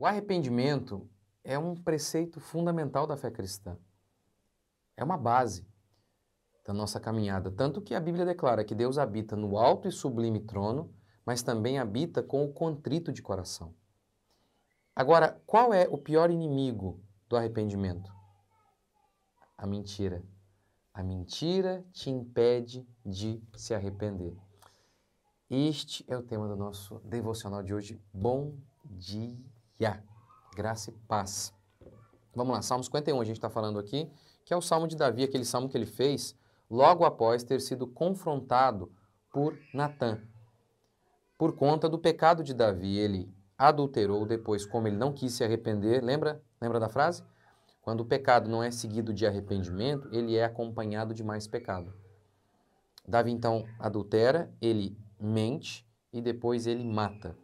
O arrependimento é um preceito fundamental da fé cristã. É uma base da nossa caminhada. Tanto que a Bíblia declara que Deus habita no alto e sublime trono, mas também habita com o contrito de coração. Agora, qual é o pior inimigo do arrependimento? A mentira. A mentira te impede de se arrepender. Este é o tema do nosso devocional de hoje. Bom dia! Yah, graça e paz. Vamos lá, Salmo 51 a gente está falando aqui, que é o Salmo de Davi, aquele Salmo que ele fez logo após ter sido confrontado por Natã. Por conta do pecado de Davi, ele adulterou depois, como ele não quis se arrepender. Lembra? Lembra da frase? Quando o pecado não é seguido de arrependimento, ele é acompanhado de mais pecado. Davi então adultera, ele mente e depois ele mata.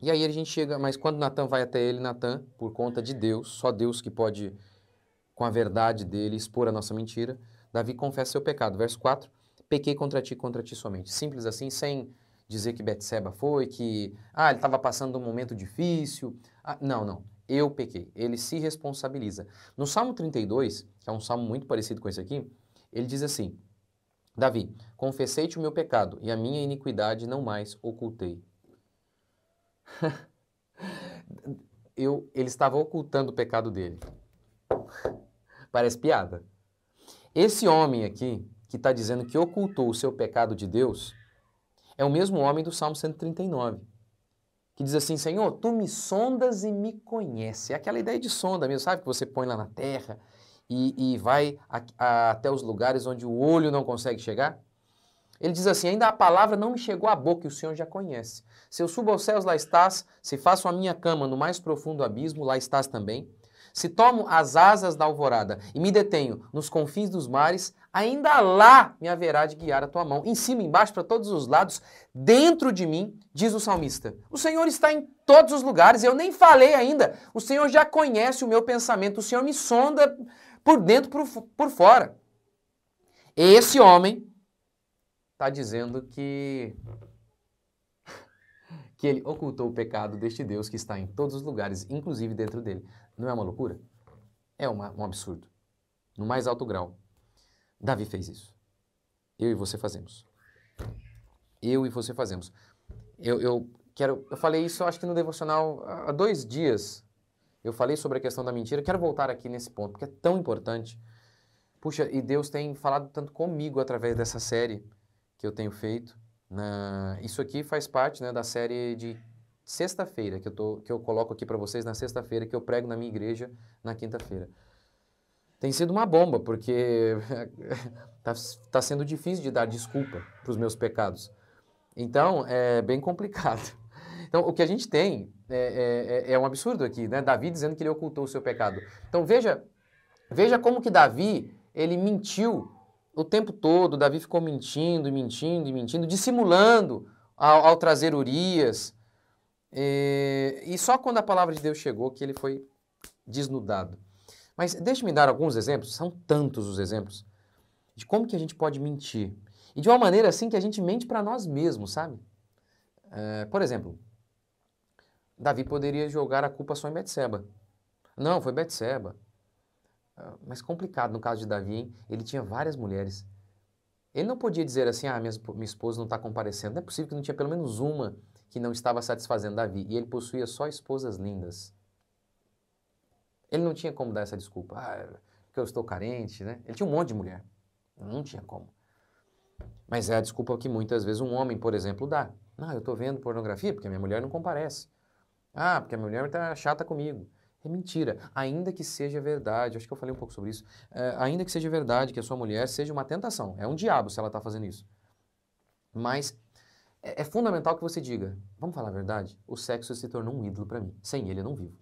E aí a gente chega, mas quando Natan vai até ele, Natan, por conta de Deus, só Deus que pode, com a verdade dele, expor a nossa mentira, Davi confessa seu pecado. Verso 4, pequei contra ti, contra ti somente. Simples assim, sem dizer que Betseba foi, que, ah, ele estava passando um momento difícil. Ah, não, não, eu pequei. Ele se responsabiliza. No Salmo 32, que é um salmo muito parecido com esse aqui, ele diz assim, Davi, confessei-te o meu pecado e a minha iniquidade não mais ocultei Eu, ele estava ocultando o pecado dele. Parece piada. Esse homem aqui, que está dizendo que ocultou o seu pecado de Deus, é o mesmo homem do Salmo 139, que diz assim: Senhor, tu me sondas e me conheces. É aquela ideia de sonda mesmo, sabe? Que você põe lá na terra e, e vai a, a, até os lugares onde o olho não consegue chegar. Ele diz assim: Ainda a palavra não me chegou à boca e o Senhor já conhece. Se eu subo aos céus, lá estás. Se faço a minha cama no mais profundo abismo, lá estás também. Se tomo as asas da alvorada e me detenho nos confins dos mares, ainda lá me haverá de guiar a tua mão, em cima, embaixo, para todos os lados, dentro de mim, diz o salmista. O Senhor está em todos os lugares, eu nem falei ainda. O Senhor já conhece o meu pensamento, o Senhor me sonda por dentro, por, por fora. Esse homem está dizendo que que ele ocultou o pecado deste Deus que está em todos os lugares, inclusive dentro dele. Não é uma loucura? É uma, um absurdo. No mais alto grau. Davi fez isso. Eu e você fazemos. Eu e você fazemos. Eu, eu quero. Eu falei isso, acho que no devocional há dois dias. Eu falei sobre a questão da mentira. Quero voltar aqui nesse ponto porque é tão importante. Puxa, e Deus tem falado tanto comigo através dessa série que eu tenho feito. Na... Isso aqui faz parte né, da série de sexta-feira, que, eu tô, que eu coloco aqui para vocês na sexta-feira, que eu prego na minha igreja na quinta-feira. Tem sido uma bomba, porque está tá sendo difícil de dar desculpa para os meus pecados. Então, é bem complicado. Então, o que a gente tem é, é, é, é um absurdo aqui, né? Davi dizendo que ele ocultou o seu pecado. Então, veja, veja como que Davi, ele mentiu o tempo todo Davi ficou mentindo, mentindo, mentindo, dissimulando ao, ao trazer Urias. E, eh, e só quando a palavra de Deus chegou que ele foi desnudado. Mas deixe-me dar alguns exemplos, são tantos os exemplos, de como que a gente pode mentir. E de uma maneira assim que a gente mente para nós mesmos, sabe? É, por exemplo, Davi poderia jogar a culpa só em Betseba. Não, foi Betseba. Ah, mas complicado no caso de Davi, hein? ele tinha várias mulheres. Ele não podia dizer assim, ah, minha, minha esposa não está comparecendo. Não é possível que não tinha pelo menos uma que não estava satisfazendo Davi. E ele possuía só esposas lindas. Ele não tinha como dar essa desculpa. Ah, que eu estou carente, né? Ele tinha um monte de mulher. Não tinha como. Mas é a desculpa que muitas vezes um homem, por exemplo, dá. Ah, eu estou vendo pornografia porque minha mulher não comparece. Ah, porque a minha mulher está chata comigo é mentira, ainda que seja verdade. Acho que eu falei um pouco sobre isso. É, ainda que seja verdade que a sua mulher seja uma tentação, é um diabo se ela está fazendo isso. Mas é, é, fundamental que você diga: vamos falar a verdade? O sexo se tornou um ídolo para mim. Sem ele eu não vivo.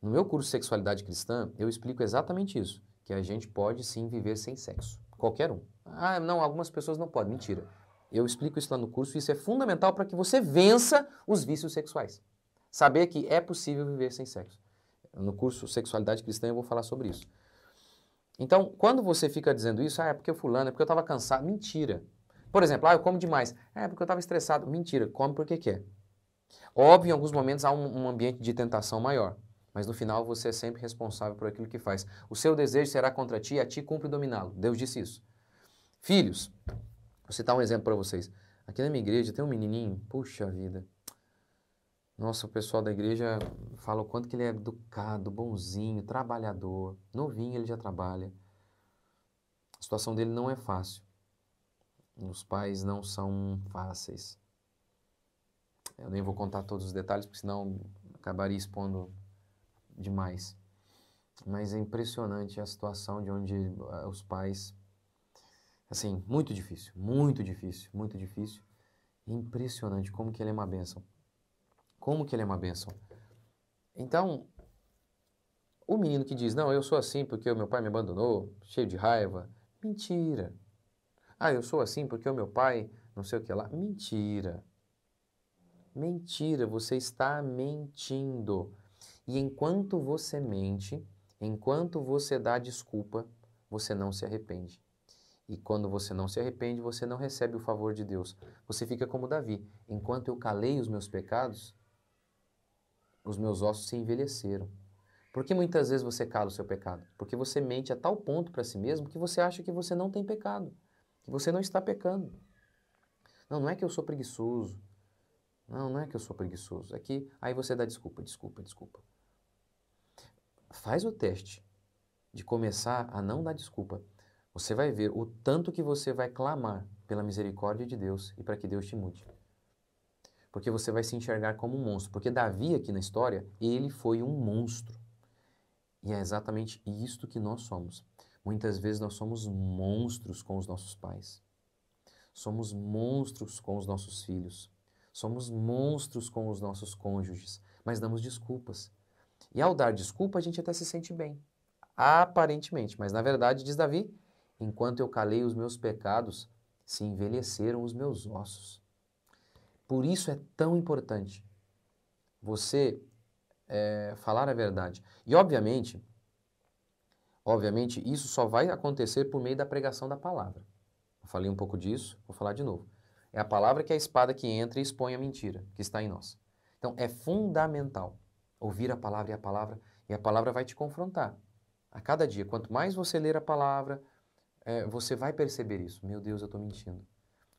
No meu curso Sexualidade Cristã, eu explico exatamente isso: que a gente pode sim viver sem sexo. Qualquer um. Ah, não, algumas pessoas não podem. Mentira. Eu explico isso lá no curso e isso é fundamental para que você vença os vícios sexuais. Saber que é possível viver sem sexo. No curso Sexualidade Cristã eu vou falar sobre isso. Então, quando você fica dizendo isso, ah, é porque fulano, é porque eu estava cansado, mentira. Por exemplo, ah, eu como demais, é, é porque eu estava estressado, mentira, come porque quer. Óbvio, em alguns momentos há um, um ambiente de tentação maior, mas no final você é sempre responsável por aquilo que faz. O seu desejo será contra ti e a ti cumpre dominá-lo. Deus disse isso. Filhos, vou citar um exemplo para vocês. Aqui na minha igreja tem um menininho, puxa vida, nossa, o pessoal da igreja fala o quanto que ele é educado, bonzinho, trabalhador. Novinho ele já trabalha. A situação dele não é fácil. Os pais não são fáceis. Eu nem vou contar todos os detalhes, porque senão acabaria expondo demais. Mas é impressionante a situação de onde eh, os pais. Assim, muito difícil, muito difícil, muito difícil. É impressionante como que ele é uma bênção. Como que ele é uma bênção? Então, o menino que diz, não, eu sou assim porque o meu pai me abandonou, cheio de raiva, mentira. Ah, eu sou assim porque o meu pai não sei o que lá, mentira. Mentira, você está mentindo. E enquanto você mente, enquanto você dá desculpa, você não se arrepende. E quando você não se arrepende, você não recebe o favor de Deus. Você fica como Davi. Enquanto eu calei os meus pecados, os meus ossos se envelheceram. Por que muitas vezes você cala o seu pecado? Porque você mente a tal ponto para si mesmo que você acha que você não tem pecado, que você não está pecando. Não, não é que eu sou preguiçoso. Não, não é que eu sou preguiçoso. É que aí você dá desculpa, desculpa, desculpa. Faz o teste de começar a não dar desculpa. Você vai ver o tanto que você vai clamar pela misericórdia de Deus e para que Deus te mude porque você vai se enxergar como um monstro. Porque Davi, aqui na história, ele foi um monstro. E é exatamente isto que nós somos. Muitas vezes nós somos monstros com os nossos pais. Somos monstros com os nossos filhos. Somos monstros com os nossos cônjuges, mas damos desculpas. E ao dar desculpa, a gente até se sente bem, aparentemente. Mas na verdade, diz Davi, enquanto eu calei os meus pecados, se envelheceram os meus ossos. Por isso é tão importante você é, falar a verdade. E obviamente, obviamente, isso só vai acontecer por meio da pregação da palavra. Eu falei um pouco disso, vou falar de novo. É a palavra que é a espada que entra e expõe a mentira que está em nós. Então é fundamental ouvir a palavra e a palavra, e a palavra vai te confrontar. A cada dia, quanto mais você ler a palavra, é, você vai perceber isso. Meu Deus, eu estou mentindo.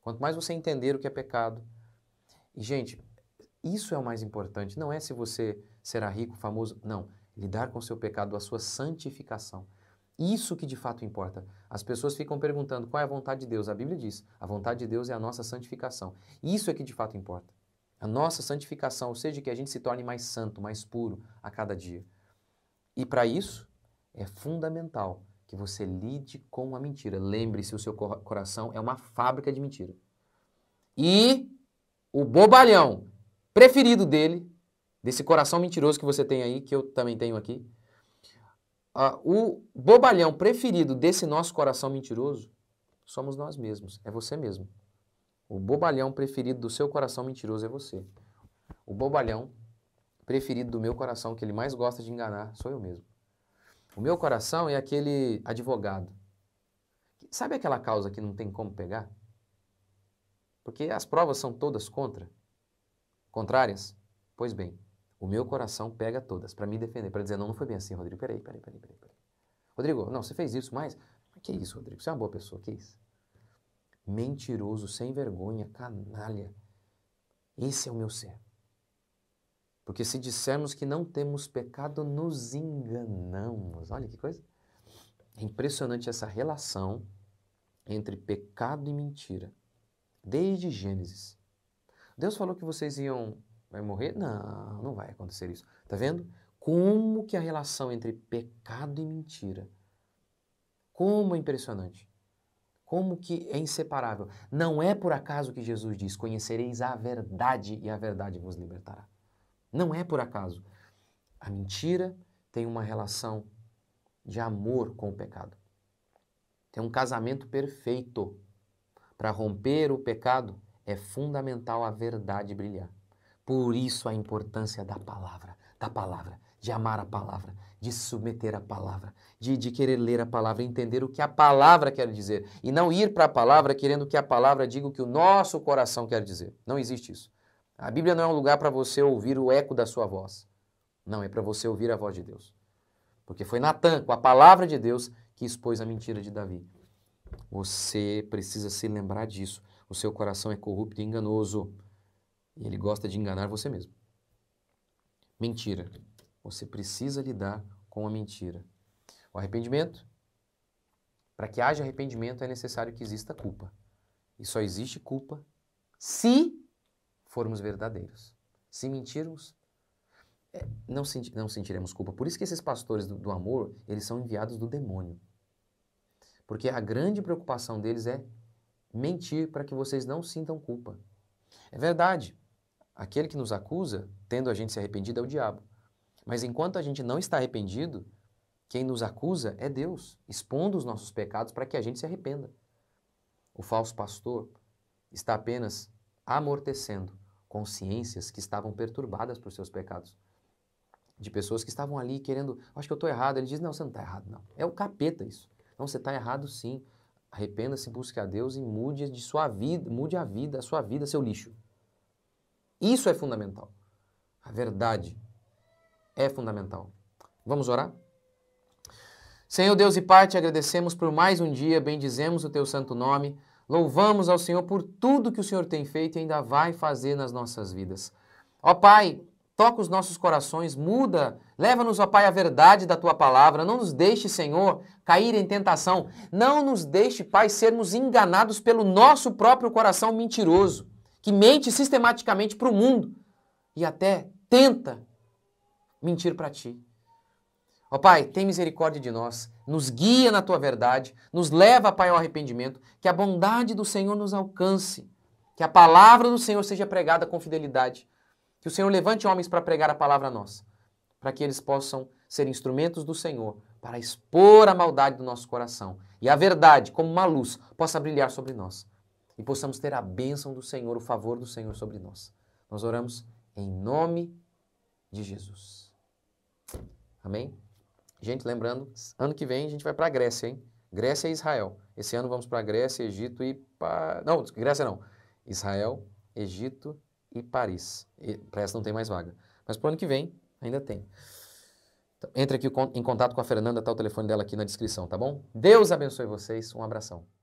Quanto mais você entender o que é pecado, e, gente, isso é o mais importante. Não é se você será rico, famoso. Não. Lidar com o seu pecado, a sua santificação. Isso que de fato importa. As pessoas ficam perguntando qual é a vontade de Deus. A Bíblia diz: a vontade de Deus é a nossa santificação. Isso é que de fato importa. A nossa santificação, ou seja, que a gente se torne mais santo, mais puro a cada dia. E para isso, é fundamental que você lide com a mentira. Lembre-se, o seu coração é uma fábrica de mentira. E o bobalhão preferido dele, desse coração mentiroso que você tem aí, que eu também tenho aqui, uh, o bobalhão preferido desse nosso coração mentiroso somos nós mesmos, é você mesmo. O bobalhão preferido do seu coração mentiroso é você. O bobalhão preferido do meu coração, que ele mais gosta de enganar, sou eu mesmo. O meu coração é aquele advogado. Sabe aquela causa que não tem como pegar? Porque as provas são todas contra? Contrárias? Pois bem, o meu coração pega todas para me defender, para dizer, não, não foi bem assim, Rodrigo, peraí, peraí, peraí, peraí. peraí. Rodrigo, não, você fez isso, mas... mas que isso, Rodrigo, você é uma boa pessoa, que isso? Mentiroso, sem vergonha, canalha. Esse é o meu ser. Porque se dissermos que não temos pecado, nos enganamos. Olha que coisa. É impressionante essa relação entre pecado e mentira desde Gênesis. Deus falou que vocês iam vai morrer? Não, não vai acontecer isso. Tá vendo? Como que a relação entre pecado e mentira. Como é impressionante. Como que é inseparável. Não é por acaso que Jesus diz: "Conhecereis a verdade e a verdade vos libertará". Não é por acaso. A mentira tem uma relação de amor com o pecado. Tem um casamento perfeito. Para romper o pecado, é fundamental a verdade brilhar. Por isso a importância da palavra, da palavra, de amar a palavra, de submeter a palavra, de, de querer ler a palavra, entender o que a palavra quer dizer. E não ir para a palavra querendo que a palavra diga o que o nosso coração quer dizer. Não existe isso. A Bíblia não é um lugar para você ouvir o eco da sua voz. Não, é para você ouvir a voz de Deus. Porque foi Natan, com a palavra de Deus, que expôs a mentira de Davi. Você precisa se lembrar disso. O seu coração é corrupto e enganoso. E ele gosta de enganar você mesmo. Mentira. Você precisa lidar com a mentira. O arrependimento. Para que haja arrependimento é necessário que exista culpa. E só existe culpa se formos verdadeiros. Se mentirmos, é, não, senti não sentiremos culpa. Por isso que esses pastores do, do amor, eles são enviados do demônio. Porque a grande preocupação deles é mentir para que vocês não sintam culpa. É verdade, aquele que nos acusa, tendo a gente se arrependido, é o diabo. Mas enquanto a gente não está arrependido, quem nos acusa é Deus, expondo os nossos pecados para que a gente se arrependa. O falso pastor está apenas amortecendo consciências que estavam perturbadas por seus pecados. De pessoas que estavam ali querendo, acho que eu estou errado. Ele diz: Não, você não está errado, não. É o capeta isso. Não, você está errado sim. Arrependa-se, busque a Deus e mude de sua vida, mude a vida, a sua vida, seu lixo. Isso é fundamental. A verdade é fundamental. Vamos orar? Senhor Deus e Pai, te agradecemos por mais um dia, bendizemos o teu santo nome, louvamos ao Senhor por tudo que o Senhor tem feito e ainda vai fazer nas nossas vidas. Ó Pai, Toca os nossos corações, muda, leva-nos, ó Pai, a verdade da tua palavra. Não nos deixe, Senhor, cair em tentação. Não nos deixe, Pai, sermos enganados pelo nosso próprio coração mentiroso, que mente sistematicamente para o mundo e até tenta mentir para ti. Ó Pai, tem misericórdia de nós, nos guia na tua verdade, nos leva, Pai, ao arrependimento, que a bondade do Senhor nos alcance, que a palavra do Senhor seja pregada com fidelidade que o Senhor levante homens para pregar a palavra nossa, para que eles possam ser instrumentos do Senhor para expor a maldade do nosso coração e a verdade, como uma luz, possa brilhar sobre nós e possamos ter a bênção do Senhor, o favor do Senhor sobre nós. Nós oramos em nome de Jesus. Amém? Gente, lembrando, ano que vem a gente vai para a Grécia, hein? Grécia e Israel. Esse ano vamos para Grécia, Egito e. Pa... Não, Grécia não. Israel, Egito e Paris. Para essa não tem mais vaga. Mas para o ano que vem ainda tem. Então, entre aqui em contato com a Fernanda, tá o telefone dela aqui na descrição, tá bom? Deus abençoe vocês, um abração.